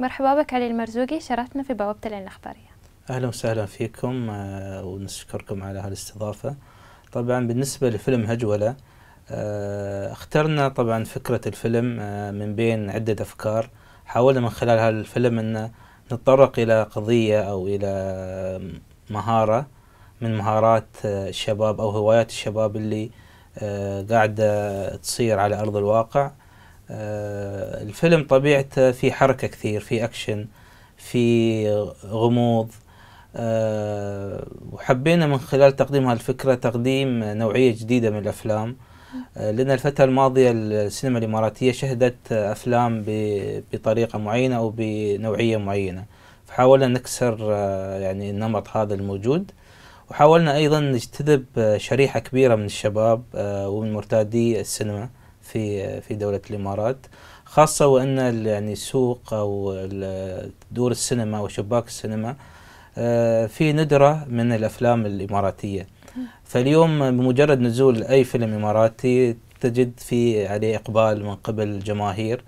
مرحبا بك علي المرزوقي شرفتنا في بوابة العين الأخبارية أهلا وسهلا فيكم آه، ونشكركم على هالاستضافة طبعا بالنسبة لفيلم هجولة آه، اخترنا طبعا فكرة الفيلم آه، من بين عدة أفكار حاولنا من خلال هذا الفيلم أن نتطرق إلى قضية أو إلى مهارة من مهارات الشباب أو هوايات الشباب اللي قاعدة تصير على أرض الواقع آه، الفيلم طبيعته في حركة كثير في أكشن في غموض آه، وحبينا من خلال تقديم هالفكرة تقديم نوعية جديدة من الأفلام آه، لأن الفترة الماضية السينما الإماراتية شهدت أفلام بطريقة معينة أو بنوعية معينة فحاولنا نكسر يعني النمط هذا الموجود وحاولنا أيضا نجتذب شريحة كبيرة من الشباب ومن مرتادي السينما في في دوله الامارات خاصه وان يعني السوق او دور السينما وشباك السينما آه، في ندره من الافلام الاماراتيه فاليوم بمجرد نزول اي فيلم اماراتي تجد في عليه اقبال من قبل الجماهير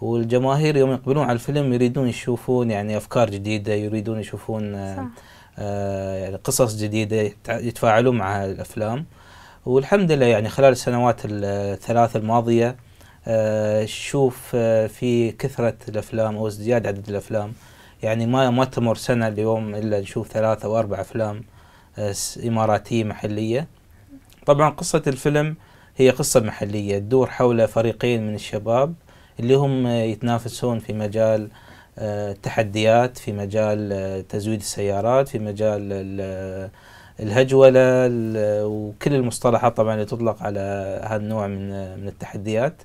والجماهير يوم يقبلون على الفيلم يريدون يشوفون يعني افكار جديده يريدون يشوفون آه، صح. آه، يعني قصص جديده يتفاعلون مع الافلام والحمد لله يعني خلال السنوات الثلاث الماضية آه، شوف آه، في كثرة الأفلام أو ازدياد عدد الأفلام يعني ما ما تمر سنة اليوم إلا نشوف ثلاثة أو أربع أفلام آه، إماراتية محلية طبعا قصة الفيلم هي قصة محلية تدور حول فريقين من الشباب اللي هم يتنافسون في مجال التحديات في مجال تزويد السيارات في مجال الهجوله وكل المصطلحات طبعا اللي تطلق على هذا النوع من من التحديات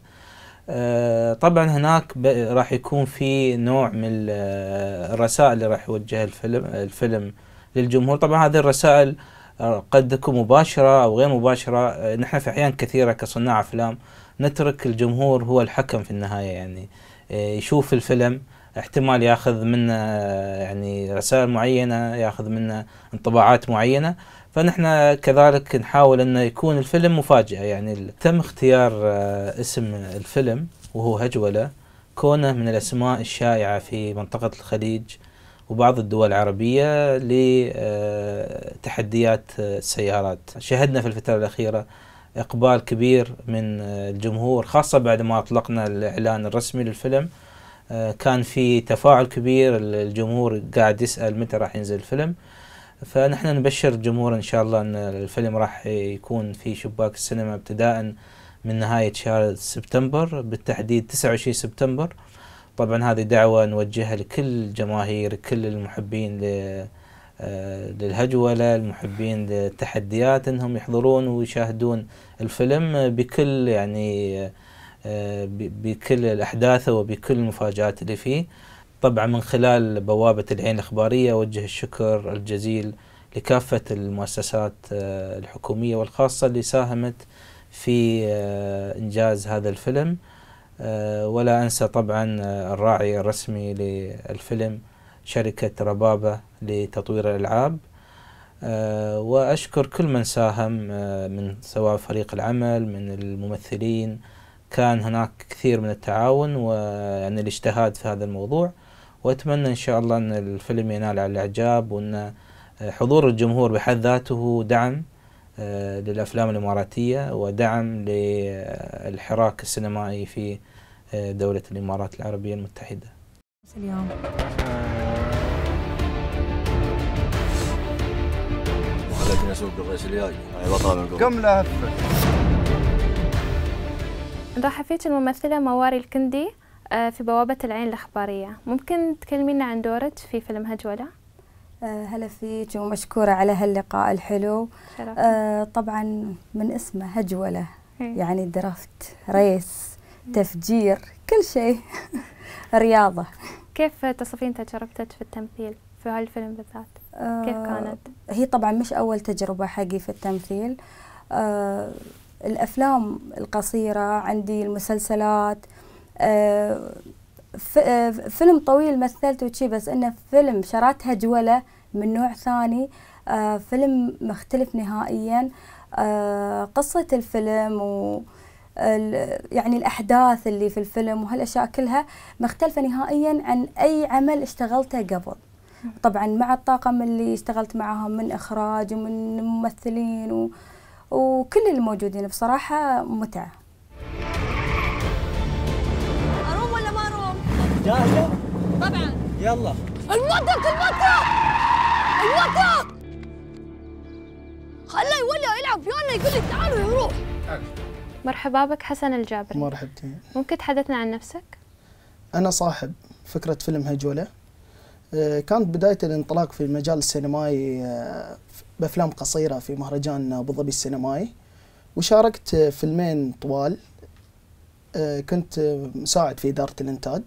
آه، طبعا هناك راح يكون في نوع من آه، الرسائل اللي راح يوجهها الفيلم الفيلم للجمهور طبعا هذه الرسائل آه، قد تكون مباشره او غير مباشره نحن في احيان كثيره كصناع افلام نترك الجمهور هو الحكم في النهايه يعني يشوف الفيلم احتمال ياخذ منا يعني رسائل معينه ياخذ منا انطباعات معينه فنحن كذلك نحاول انه يكون الفيلم مفاجاه يعني تم اختيار آه، اسم الفيلم وهو هجوله كونه من الاسماء الشائعه في منطقه الخليج وبعض الدول العربيه لتحديات آه، آه، السيارات شهدنا في الفتره الاخيره اقبال كبير من الجمهور خاصه بعد ما اطلقنا الاعلان الرسمي للفيلم آه، كان في تفاعل كبير الجمهور قاعد يسأل متى راح ينزل الفيلم فنحن نبشر الجمهور إن شاء الله أن الفيلم راح يكون في شباك السينما ابتداء من نهاية شهر سبتمبر بالتحديد 29 سبتمبر طبعا هذه دعوة نوجهها لكل الجماهير كل المحبين آه، للهجولة المحبين للتحديات أنهم يحضرون ويشاهدون الفيلم بكل يعني آه، بكل أحداثه وبكل المفاجآت اللي فيه طبعا من خلال بوابة العين الإخبارية أوجه الشكر الجزيل لكافة المؤسسات آه، الحكومية والخاصة اللي ساهمت في آه، إنجاز هذا الفيلم ولا أنسى طبعا الراعي الرسمي للفيلم شركة ربابة لتطوير الألعاب وأشكر كل من ساهم من سواء فريق العمل من الممثلين كان هناك كثير من التعاون ويعني الاجتهاد في هذا الموضوع واتمنى ان شاء الله ان الفيلم ينال على الاعجاب وان آه، حضور الجمهور بحد ذاته دعم آه، للافلام الاماراتيه ودعم للحراك السينمائي في آه، دوله الامارات العربيه المتحده. اليوم كم ضحفيت الممثلة مواري الكندي آه، في بوابة العين الأخبارية ممكن تكلمينا عن دورك في فيلم هجولة؟ آه، هلا فيك ومشكورة على هاللقاء الحلو آه، طبعا من اسمه هجولة هي. إيه. يعني درافت ريس تفجير كل شيء رياضة كيف تصفين تجربتك في التمثيل في هالفيلم بالذات؟ كيف كانت؟ هي طبعا مش أول تجربة حقي في التمثيل الأفلام القصيرة عندي المسلسلات آه، آه، فيلم طويل مثلته وشي بس إنه فيلم شرات هجولة من نوع ثاني آه، فيلم مختلف نهائيا قصة الفيلم و يعني الأحداث اللي في الفيلم وهالأشياء كلها مختلفة نهائيا عن أي عمل اشتغلته قبل طبعا مع الطاقم اللي اشتغلت معاهم من إخراج ومن ممثلين و... وكل الموجودين بصراحة متعة أروم ولا ما أروم؟ جاهزة؟ طبعا يلا المطلق المطلق المطلق خله يولع يلعب ويانا يقول لي تعالوا يروح مرحبا بك حسن الجابري مرحبتين ممكن تحدثنا عن نفسك؟ أنا صاحب فكرة فيلم هجولة آه، كانت بداية الانطلاق في المجال السينمائي آه، بأفلام قصيرة في مهرجان أبو ظبي السينمائي وشاركت فيلمين طوال آه، كنت مساعد في إدارة الإنتاج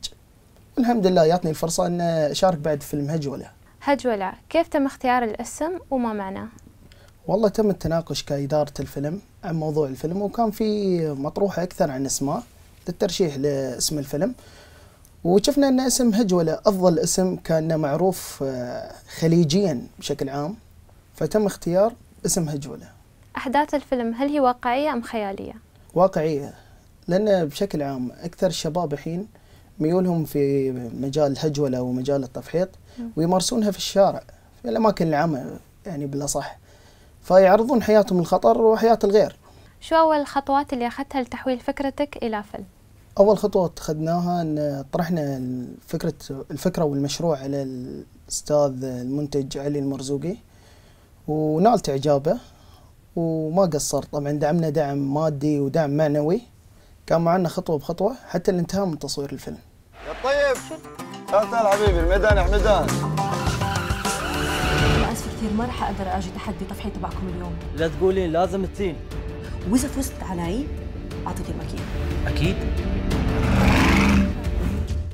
والحمد لله جاتني الفرصة أن أشارك بعد فيلم هجولة هجولة كيف تم اختيار الاسم وما معناه؟ والله تم التناقش كإدارة الفيلم عن موضوع الفيلم وكان في مطروحة أكثر عن اسماء للترشيح لاسم الفيلم وشفنا ان اسم هجوله افضل اسم كان معروف آه، خليجيا بشكل عام فتم اختيار اسم هجوله. احداث الفيلم هل هي واقعيه ام خياليه؟ واقعيه لان بشكل عام اكثر الشباب الحين ميولهم في مجال الهجوله ومجال التفحيط ويمارسونها في الشارع في الاماكن العامه يعني بالاصح فيعرضون حياتهم للخطر وحياه الغير. شو اول الخطوات اللي اخذتها لتحويل فكرتك الى فيلم؟ اول خطوه اتخذناها ان طرحنا فكره الفكره والمشروع على الاستاذ المنتج علي المرزوقي ونالت اعجابه وما قصر طبعا دعمنا دعم مادي ودعم معنوي كان معنا خطوه بخطوه حتى الانتهاء من تصوير الفيلم يا طيب تعال حبيبي الميدان يا حمدان انا اسفه كثير ما راح اقدر اجي تحدي طفحي تبعكم اليوم لا تقولين لازم تين واذا فزت علي اعطيك المكينه اكيد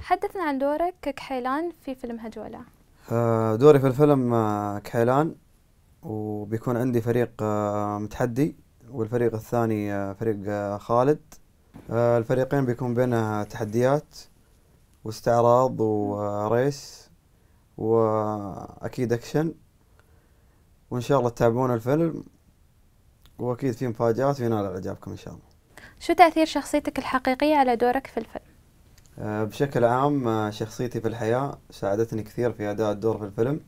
حدثنا عن دورك كحيلان في فيلم هجولة آه، دوري في الفيلم آه، كحيلان وبيكون عندي فريق آه، متحدي والفريق الثاني فريق خالد الفريقين بيكون بينها تحديات واستعراض وريس واكيد اكشن وان شاء الله تتابعون الفيلم واكيد في مفاجات وينال اعجابكم ان شاء الله شو تأثير شخصيتك الحقيقية على دورك في الفيلم؟ آه، بشكل عام آه، شخصيتي في الحياة ساعدتني كثير في أداء الدور في الفيلم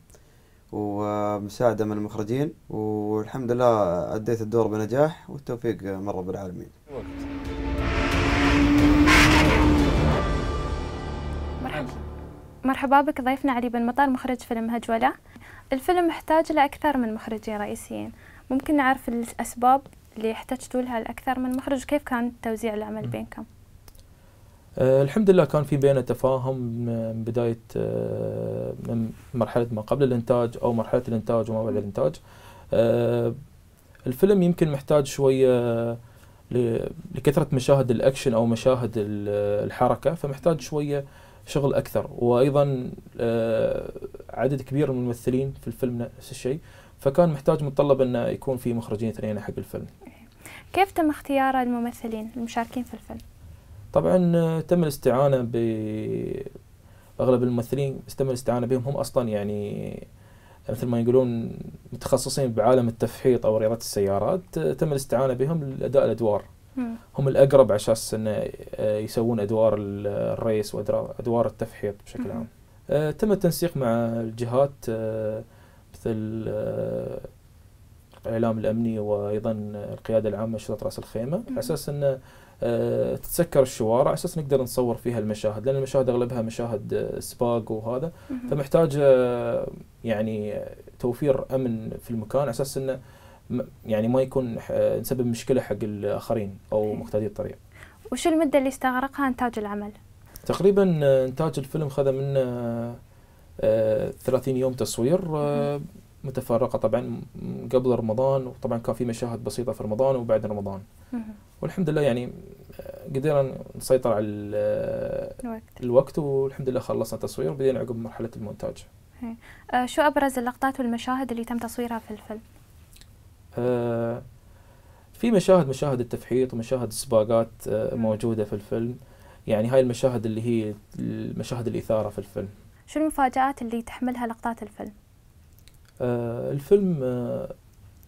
ومساعدة من المخرجين والحمد لله أديت الدور بنجاح والتوفيق من رب العالمين مرحبا بك ضيفنا علي بن مطر مخرج فيلم هجولة الفيلم محتاج لأكثر من مخرجين رئيسيين ممكن نعرف الأسباب اللي احتجتوا لها لاكثر من مخرج كيف كان توزيع العمل بينكم أه الحمد لله كان في بينا تفاهم من بدايه أه من مرحله ما قبل الانتاج او مرحله الانتاج وما بعد الانتاج أه الفيلم يمكن محتاج شويه آه، لكثره مشاهد الاكشن او مشاهد الحركه فمحتاج شويه شغل اكثر وايضا آه، عدد كبير من الممثلين في الفيلم نفس الشيء فكان محتاج متطلب انه يكون في مخرجين اثنين حق الفيلم. كيف تم اختيار الممثلين المشاركين في الفيلم؟ طبعا آه، تم الاستعانه ب اغلب الممثلين تم الاستعانه بهم هم اصلا يعني آه، مثل ما يقولون متخصصين بعالم التفحيط او رياضه السيارات آه، تم الاستعانه بهم لاداء الادوار. هم الاقرب على اساس انه يسوون ادوار الريس وادوار التفحيط بشكل عام. تم التنسيق مع الجهات مثل آه، الاعلام الامني وايضا القياده العامه شرطه راس الخيمه على اساس انه آه، تتسكر الشوارع على اساس نقدر نصور فيها المشاهد لان المشاهد اغلبها مشاهد آه، سباق وهذا فمحتاج يعني توفير امن في المكان على اساس انه يعني ما يكون نسبب مشكله حق الاخرين او مقتدي الطريق. وش المده اللي استغرقها انتاج العمل؟ تقريبا انتاج الفيلم خذ منه 30 يوم تصوير آه، متفرقه طبعا قبل رمضان وطبعا كان في مشاهد بسيطه في رمضان وبعد رمضان والحمد لله يعني آه، قدرنا نسيطر على آه، الوقت, الوقت والحمد لله خلصنا تصوير وبدينا عقب مرحله المونتاج آه شو ابرز اللقطات والمشاهد اللي تم تصويرها في الفيلم آه في مشاهد مشاهد التفحيط ومشاهد سباقات آه موجوده في الفيلم يعني هاي المشاهد اللي هي مشاهد الاثاره في الفيلم شو المفاجآت اللي تحملها لقطات الفيلم؟ آه الفيلم آه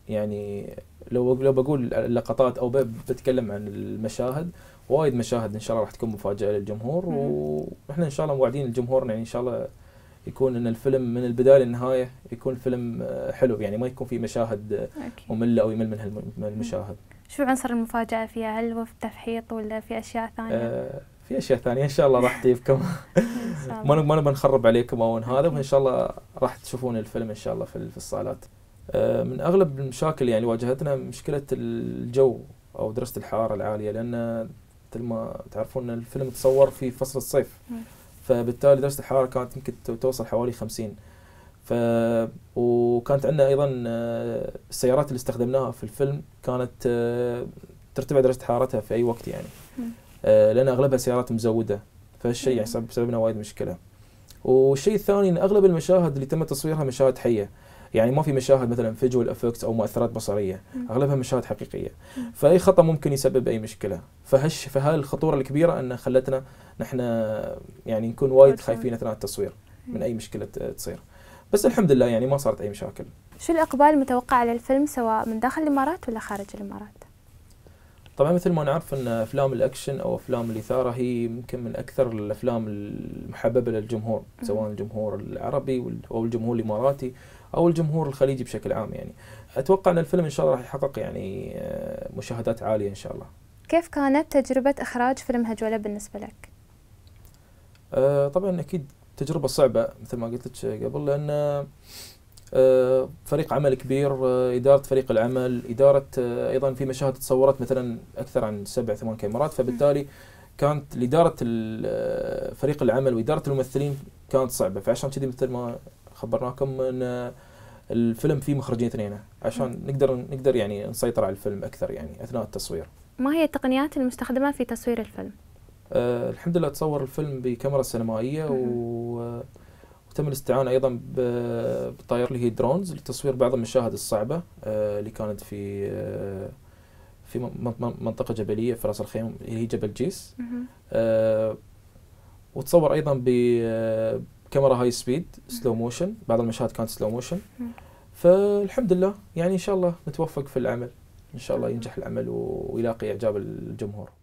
يعني لو لو بقول اللقطات او بتكلم عن المشاهد وايد مشاهد ان شاء الله راح تكون مفاجاه للجمهور واحنا ان شاء الله موعدين الجمهور يعني ان شاء الله يكون ان الفيلم من البدايه للنهايه يكون فيلم آه، حلو يعني ما يكون في مشاهد آه، ممله او يمل منها المشاهد. شو عنصر المفاجاه فيها؟ هل هو في التفحيط ولا في اشياء ثانيه؟ آه في اشياء ثانيه ان شاء الله راح تجيبكم ما ما نبغى نخرب عليكم او هذا وان شاء الله راح تشوفون الفيلم ان شاء الله في الصالات آه، من اغلب المشاكل يعني واجهتنا مشكله الجو او درجه الحراره العاليه لان مثل ما تعرفون ان الفيلم تصور في فصل الصيف فبالتالي درجه الحراره كانت يمكن توصل حوالي 50 ف وكانت عندنا ايضا آه، السيارات اللي استخدمناها في الفيلم كانت آه، ترتفع درجه حرارتها في اي وقت يعني آه، لان اغلبها سيارات مزوده فالشيء يعني بسبب لنا وايد مشكله والشيء الثاني ان اغلب المشاهد اللي تم تصويرها مشاهد حيه يعني ما في مشاهد مثلا فيجوال افكتس او مؤثرات بصريه اغلبها مشاهد حقيقيه فاي خطا ممكن يسبب اي مشكله فهش فهالخطوره الكبيره ان خلتنا نحن يعني نكون وايد خايفين اثناء التصوير من اي مشكله تصير بس الحمد لله يعني ما صارت اي مشاكل شو الاقبال المتوقع على الفيلم سواء من داخل الامارات ولا خارج الامارات طبعا مثل ما نعرف ان افلام الاكشن او افلام الاثاره هي يمكن من اكثر الافلام المحببه للجمهور سواء الجمهور العربي او الجمهور الاماراتي او الجمهور الخليجي بشكل عام يعني اتوقع ان الفيلم ان شاء الله راح يحقق يعني آه، مشاهدات عاليه ان شاء الله كيف كانت تجربه اخراج فيلم هجوله بالنسبه لك أه طبعا اكيد تجربه صعبه مثل ما قلت لك قبل لان آه، فريق عمل كبير آه، إدارة فريق العمل إدارة آه، أيضا في مشاهد تصورت مثلا أكثر عن سبع ثمان كاميرات فبالتالي كانت لإدارة فريق العمل وإدارة الممثلين كانت صعبة فعشان كذي مثل ما خبرناكم أن الفيلم فيه مخرجين اثنين عشان نقدر نقدر يعني نسيطر على الفيلم أكثر يعني أثناء التصوير ما هي التقنيات المستخدمة في تصوير الفيلم؟ أه الحمد لله تصور الفيلم بكاميرا سينمائية و وتم الاستعانة أيضا بطائرة اللي هي درونز لتصوير بعض المشاهد الصعبة آه، اللي كانت في آه، في منطقة جبلية في راس الخيم اللي هي جبل جيس آه، وتصور أيضا بكاميرا هاي سبيد سلو موشن بعض المشاهد كانت سلو موشن فالحمد لله يعني إن شاء الله نتوفق في العمل إن شاء الله ينجح العمل ويلاقي إعجاب الجمهور